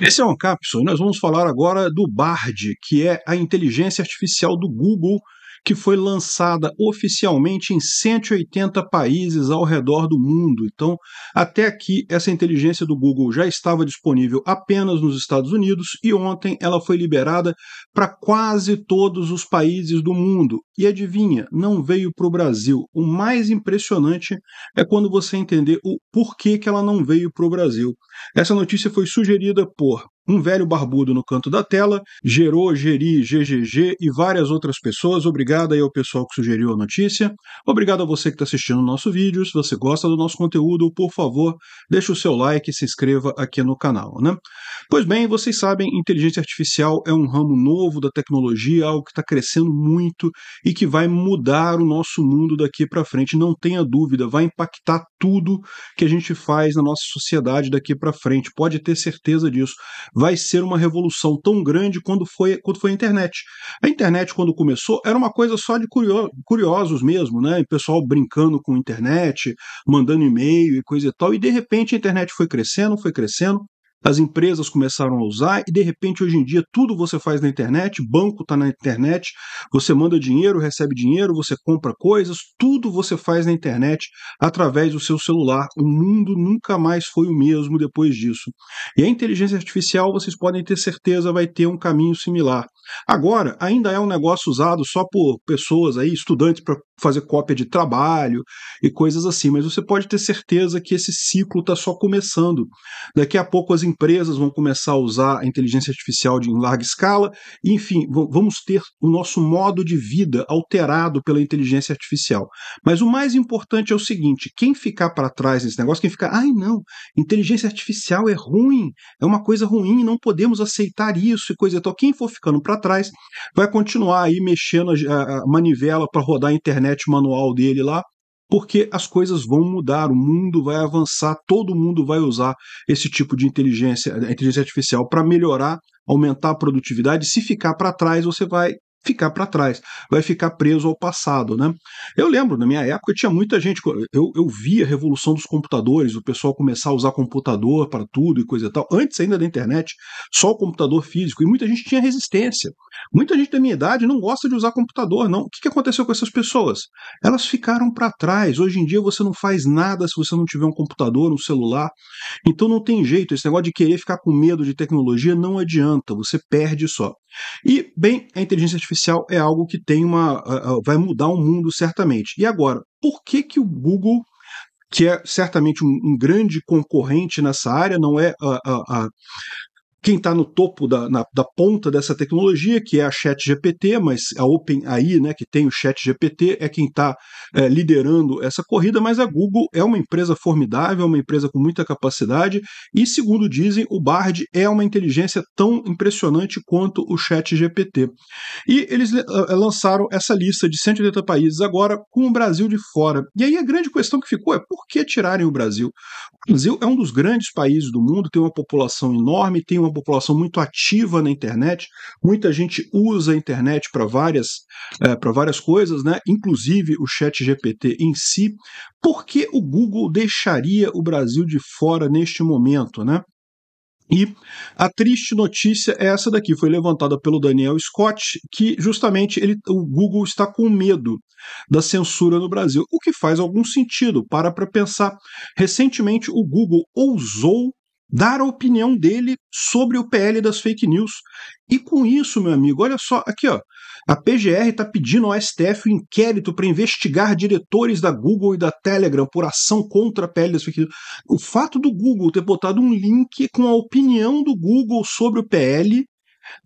Esse é um capsule. Nós vamos falar agora do Bard, que é a inteligência artificial do Google que foi lançada oficialmente em 180 países ao redor do mundo. Então, até aqui, essa inteligência do Google já estava disponível apenas nos Estados Unidos e ontem ela foi liberada para quase todos os países do mundo. E adivinha, não veio para o Brasil. O mais impressionante é quando você entender o porquê que ela não veio para o Brasil. Essa notícia foi sugerida por um velho barbudo no canto da tela, Gerô, Geri, GGG e várias outras pessoas. Obrigado aí ao pessoal que sugeriu a notícia. Obrigado a você que está assistindo o nosso vídeo. Se você gosta do nosso conteúdo, por favor, deixe o seu like e se inscreva aqui no canal. Né? Pois bem, vocês sabem, inteligência artificial é um ramo novo da tecnologia, algo que está crescendo muito e que vai mudar o nosso mundo daqui para frente. Não tenha dúvida, vai impactar tudo que a gente faz na nossa sociedade daqui para frente. Pode ter certeza disso. Vai ser uma revolução tão grande quando foi, quando foi a internet. A internet, quando começou, era uma coisa só de curio, curiosos mesmo, né? O pessoal brincando com internet, mandando e-mail e coisa e tal. E de repente a internet foi crescendo, foi crescendo as empresas começaram a usar e de repente hoje em dia tudo você faz na internet, banco está na internet, você manda dinheiro, recebe dinheiro, você compra coisas, tudo você faz na internet através do seu celular. O mundo nunca mais foi o mesmo depois disso. E a inteligência artificial, vocês podem ter certeza, vai ter um caminho similar. Agora, ainda é um negócio usado só por pessoas aí, estudantes para fazer cópia de trabalho e coisas assim, mas você pode ter certeza que esse ciclo está só começando. Daqui a pouco as empresas vão começar a usar a inteligência artificial de, em larga escala, enfim, vamos ter o nosso modo de vida alterado pela inteligência artificial. Mas o mais importante é o seguinte: quem ficar para trás nesse negócio, quem ficar, ai não, inteligência artificial é ruim, é uma coisa ruim, não podemos aceitar isso e coisa e tal. Quem for ficando para trás vai continuar aí mexendo a manivela para rodar a internet manual dele lá porque as coisas vão mudar, o mundo vai avançar, todo mundo vai usar esse tipo de inteligência, inteligência artificial para melhorar, aumentar a produtividade. Se ficar para trás, você vai ficar para trás, vai ficar preso ao passado, né? Eu lembro, na minha época, tinha muita gente, eu, eu via a revolução dos computadores, o pessoal começar a usar computador para tudo e coisa e tal, antes ainda da internet, só o computador físico, e muita gente tinha resistência. Muita gente da minha idade não gosta de usar computador, não. O que, que aconteceu com essas pessoas? Elas ficaram para trás, hoje em dia você não faz nada se você não tiver um computador, um celular, então não tem jeito, esse negócio de querer ficar com medo de tecnologia não adianta, você perde só. E, bem, a inteligência artificial artificial é algo que tem uma. vai mudar o mundo certamente. E agora, por que, que o Google, que é certamente um, um grande concorrente nessa área, não é a, a, a quem está no topo da, na, da ponta dessa tecnologia, que é a ChatGPT, mas a OpenAI, né, que tem o ChatGPT, é quem está é, liderando essa corrida, mas a Google é uma empresa formidável, é uma empresa com muita capacidade, e segundo dizem, o Bard é uma inteligência tão impressionante quanto o ChatGPT. E eles é, é, lançaram essa lista de 180 países agora, com o Brasil de fora. E aí a grande questão que ficou é por que tirarem o Brasil? O Brasil é um dos grandes países do mundo, tem uma população enorme, tem uma uma população muito ativa na internet, muita gente usa a internet para várias, é, várias coisas, né? inclusive o chat GPT em si. Por que o Google deixaria o Brasil de fora neste momento? Né? E a triste notícia é essa daqui, foi levantada pelo Daniel Scott, que justamente ele, o Google está com medo da censura no Brasil, o que faz algum sentido. Para para pensar, recentemente o Google ousou dar a opinião dele sobre o PL das fake news. E com isso, meu amigo, olha só, aqui ó, a PGR está pedindo ao STF um inquérito para investigar diretores da Google e da Telegram por ação contra a PL das fake news. O fato do Google ter botado um link com a opinião do Google sobre o PL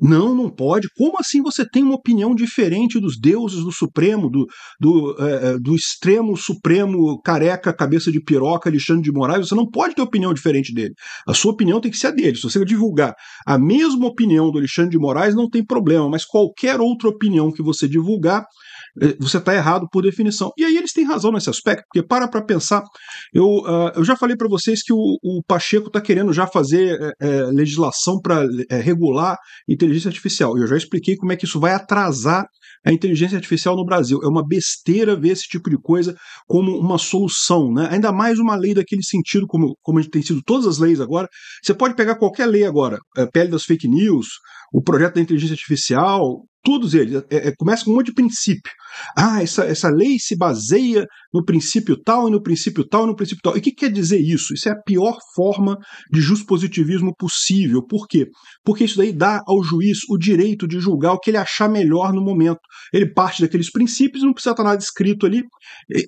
não, não pode. Como assim você tem uma opinião diferente dos deuses do Supremo, do, do, é, é, do extremo Supremo careca, cabeça de piroca, Alexandre de Moraes? Você não pode ter opinião diferente dele. A sua opinião tem que ser a dele. Se você divulgar a mesma opinião do Alexandre de Moraes, não tem problema, mas qualquer outra opinião que você divulgar é, você está errado por definição. E aí eles têm razão nesse aspecto, porque para para pensar, eu, uh, eu já falei para vocês que o, o Pacheco está querendo já fazer é, é legislação para é, regular inteligência artificial. E eu já expliquei como é que isso vai atrasar a inteligência artificial no Brasil. É uma besteira ver esse tipo de coisa como uma solução, né? Ainda mais uma lei daquele sentido, como, como tem sido todas as leis agora. Você pode pegar qualquer lei agora, é, das fake news, o projeto da inteligência artificial, todos eles. É, é, começa com um monte de princípio. Ah, essa, essa lei se baseia no princípio tal, e no princípio tal, e no princípio tal. E o que quer dizer isso? Isso é a pior forma de justpositivismo possível. Por quê? Porque isso daí dá ao juiz o direito de julgar o que ele achar melhor no momento. Ele parte daqueles princípios, não precisa estar nada escrito ali.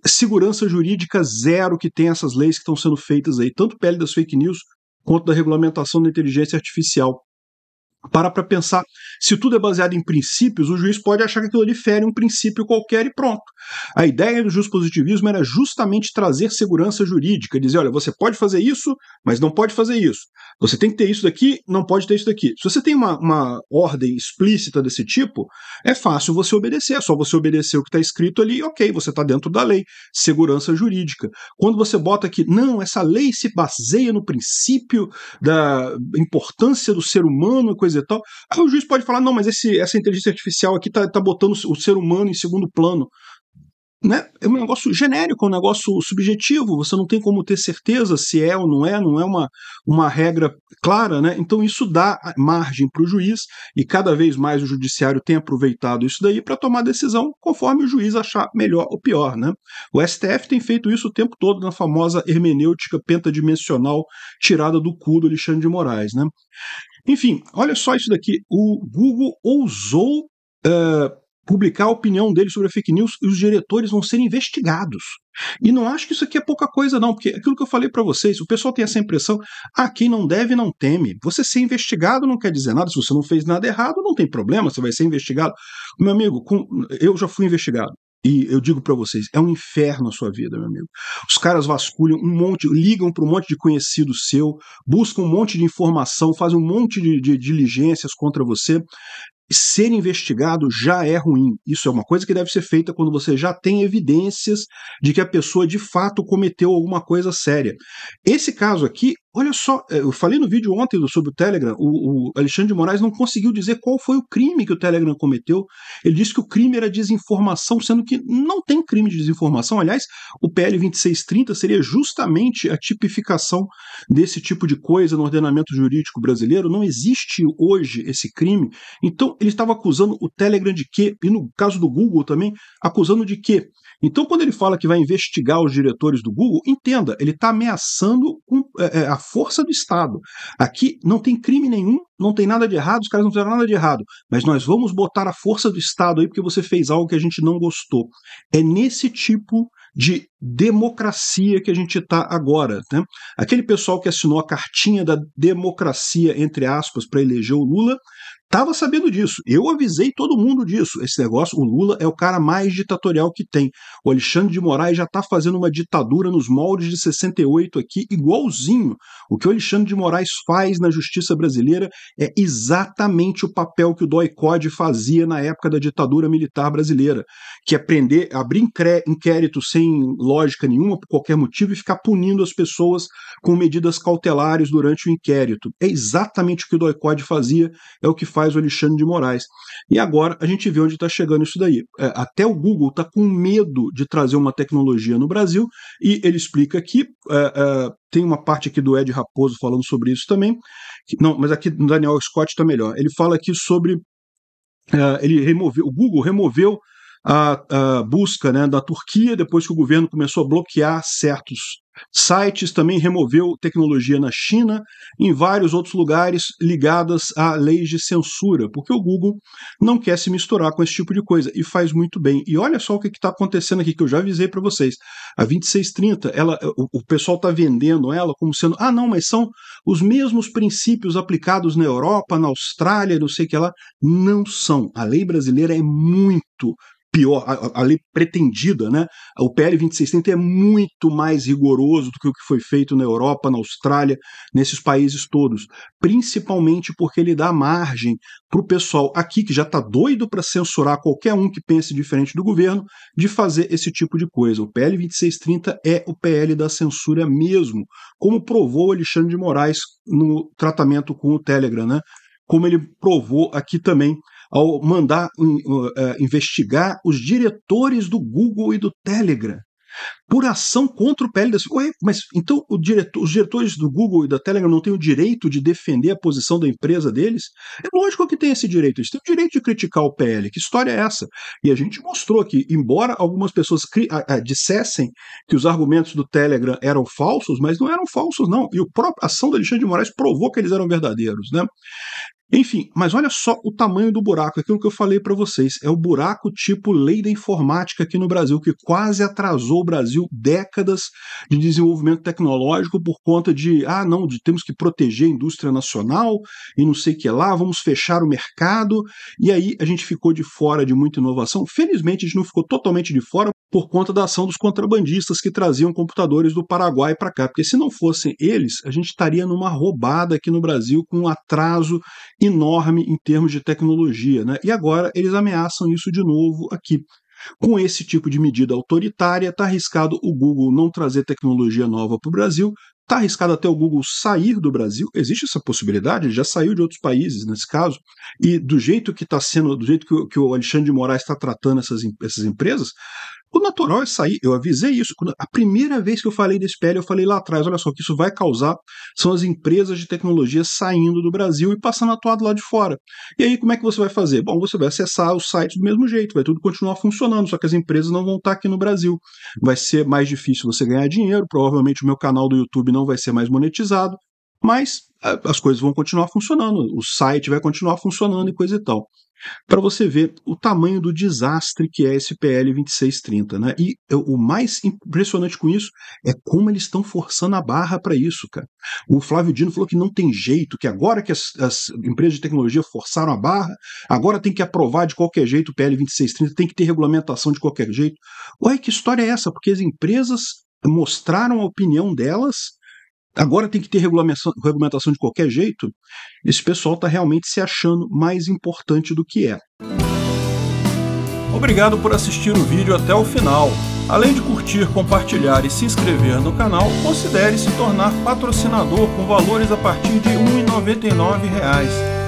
Segurança jurídica zero que tem essas leis que estão sendo feitas aí, tanto pele das fake news quanto da regulamentação da inteligência artificial. Para para pensar, se tudo é baseado em princípios, o juiz pode achar que aquilo ali fere um princípio qualquer e pronto. A ideia do positivismo era justamente trazer segurança jurídica, dizer, olha, você pode fazer isso, mas não pode fazer isso. Você tem que ter isso daqui, não pode ter isso daqui. Se você tem uma, uma ordem explícita desse tipo, é fácil você obedecer, é só você obedecer o que está escrito ali, ok, você está dentro da lei, segurança jurídica. Quando você bota aqui, não, essa lei se baseia no princípio da importância do ser humano, coisa coisa e tal. Aí o juiz pode falar: não, mas esse, essa inteligência artificial aqui tá, tá botando o ser humano em segundo plano. Né? É um negócio genérico, é um negócio subjetivo, você não tem como ter certeza se é ou não é, não é uma, uma regra clara, né? Então isso dá margem para o juiz e cada vez mais o judiciário tem aproveitado isso daí para tomar decisão conforme o juiz achar melhor ou pior, né? O STF tem feito isso o tempo todo na famosa hermenêutica pentadimensional tirada do cu do Alexandre de Moraes, né? Enfim, olha só isso daqui. O Google ousou uh, publicar a opinião dele sobre a fake news e os diretores vão ser investigados. E não acho que isso aqui é pouca coisa, não, porque aquilo que eu falei para vocês, o pessoal tem essa impressão: ah, quem não deve não teme. Você ser investigado não quer dizer nada, se você não fez nada errado, não tem problema, você vai ser investigado. Meu amigo, com, eu já fui investigado. E eu digo para vocês, é um inferno a sua vida, meu amigo. Os caras vasculham um monte, ligam para um monte de conhecido seu, buscam um monte de informação, fazem um monte de, de diligências contra você. Ser investigado já é ruim. Isso é uma coisa que deve ser feita quando você já tem evidências de que a pessoa de fato cometeu alguma coisa séria. Esse caso aqui Olha só, é, eu falei no vídeo ontem sobre o Telegram, o, o, Alexandre de Moraes não conseguiu dizer qual foi o crime que o Telegram cometeu. Ele disse que o crime era desinformação, sendo que não tem crime de desinformação. Aliás, o PL 2630 seria justamente a tipificação desse tipo de coisa no ordenamento jurídico brasileiro. Não existe hoje esse crime. Então, ele estava acusando o Telegram de quê? E no caso do Google também, acusando de quê? Então, quando ele fala que vai investigar os diretores do Google, entenda, ele está ameaçando é, é, a força do Estado. Aqui não tem crime nenhum, não tem nada de errado, os caras não fizeram nada de errado, mas nós vamos botar a força do Estado aí porque você fez algo que a gente não gostou. É nesse tipo de democracia que a gente está agora. Né? Aquele pessoal que assinou a cartinha da democracia, entre aspas, para eleger o Lula, estava sabendo disso. Eu avisei todo mundo disso. Esse negócio, o Lula é o cara mais ditatorial que tem. O Alexandre de Moraes já está fazendo uma ditadura nos moldes de 68 aqui, igualzinho. O que o Alexandre de Moraes faz na justiça brasileira é exatamente o papel que o DOI COD fazia na época da ditadura militar brasileira, que é prender, abrir inquérito sem lógica nenhuma, por qualquer motivo, e ficar punindo as pessoas com medidas cautelares durante o inquérito. É exatamente o que o DOI COD fazia, é o que faz o Alexandre de Moraes. E agora a gente vê onde está chegando isso daí. É, até o Google está com medo de trazer uma tecnologia no Brasil, e ele explica aqui, é, é, tem uma parte aqui do Ed Raposo falando sobre isso também, que, não, mas aqui Daniel Scott está melhor. Ele fala aqui sobre. É, ele removeu, o Google removeu a, a busca né, da Turquia, depois que o governo começou a bloquear certos sites, também removeu tecnologia na China, em vários outros lugares ligadas a leis de censura, porque o Google não quer se misturar com esse tipo de coisa e faz muito bem. E olha só o que está acontecendo aqui, que eu já avisei para vocês. A 2630, ela, o, o pessoal está vendendo ela como sendo, ah, não, mas são os mesmos princípios aplicados na Europa, na Austrália, não sei o que lá. Não são. A lei brasileira é muito pior, a, a, lei pretendida, né? O PL 2630 é muito mais rigoroso do que o que foi feito na Europa, na Austrália, nesses países todos, principalmente porque ele dá margem para o pessoal aqui que já está doido para censurar qualquer um que pense diferente do governo de fazer esse tipo de coisa. O PL 2630 é o PL da censura mesmo, como provou Alexandre de Moraes no tratamento com o Telegram, né? Como ele provou aqui também ao mandar uh, eh, investigar os diretores do Google e do Telegram por ação contra o PL da Ué, mas então diretor, os diretores do Google e da Telegram não têm o direito de defender a posição da empresa deles? É lógico que tem esse direito, eles têm o direito de criticar o PL. Que história é essa? E a gente mostrou que, embora algumas pessoas a, a, dissessem que os argumentos do Telegram eram falsos, mas não eram falsos, não. E a ação do Alexandre de Moraes provou que eles eram verdadeiros. Né? Enfim, mas olha só o tamanho do buraco, é aquilo que eu falei para vocês. É o buraco tipo lei da informática aqui no Brasil, que quase atrasou o Brasil décadas de desenvolvimento tecnológico por conta de, ah, não, de, temos que proteger a indústria nacional e não sei o que lá, vamos fechar o mercado. E aí a gente ficou de fora de muita inovação. Felizmente a gente não ficou totalmente de fora, por conta da ação dos contrabandistas que traziam computadores do Paraguai para cá, porque se não fossem eles, a gente estaria numa roubada aqui no Brasil com um atraso enorme em termos de tecnologia, né? E agora eles ameaçam isso de novo aqui. Com esse tipo de medida autoritária, está arriscado o Google não trazer tecnologia nova para o Brasil, está arriscado até o Google sair do Brasil. Existe essa possibilidade, ele já saiu de outros países nesse caso, e do jeito que está sendo, do jeito que, que o Alexandre de Moraes está tratando essas, essas empresas, o natural é sair, eu avisei isso. A primeira vez que eu falei desse PL, eu falei lá atrás, olha só, o que isso vai causar são as empresas de tecnologia saindo do Brasil e passando atuado lá de fora. E aí, como é que você vai fazer? Bom, você vai acessar o site do mesmo jeito, vai tudo continuar funcionando, só que as empresas não vão estar aqui no Brasil. Vai ser mais difícil você ganhar dinheiro, provavelmente o meu canal do YouTube não vai ser mais monetizado, mas ah, as coisas vão continuar funcionando, o site vai continuar funcionando e coisa e tal para você ver o tamanho do desastre que é esse PL 2630, né? E o mais impressionante com isso é como eles estão forçando a barra para isso, cara. O Flávio Dino falou que não tem jeito, que agora que as, as, empresas de tecnologia forçaram a barra, agora tem que aprovar de qualquer jeito o PL 2630, tem que ter regulamentação de qualquer jeito. Ué, que história é essa? Porque as empresas mostraram a opinião delas agora tem que ter regulamentação, regulamentação de qualquer jeito, esse pessoal está realmente se achando mais importante do que é. Obrigado por assistir o vídeo até o final. Além de curtir, compartilhar e se inscrever no canal, considere se tornar patrocinador com valores a partir de R$ 1,99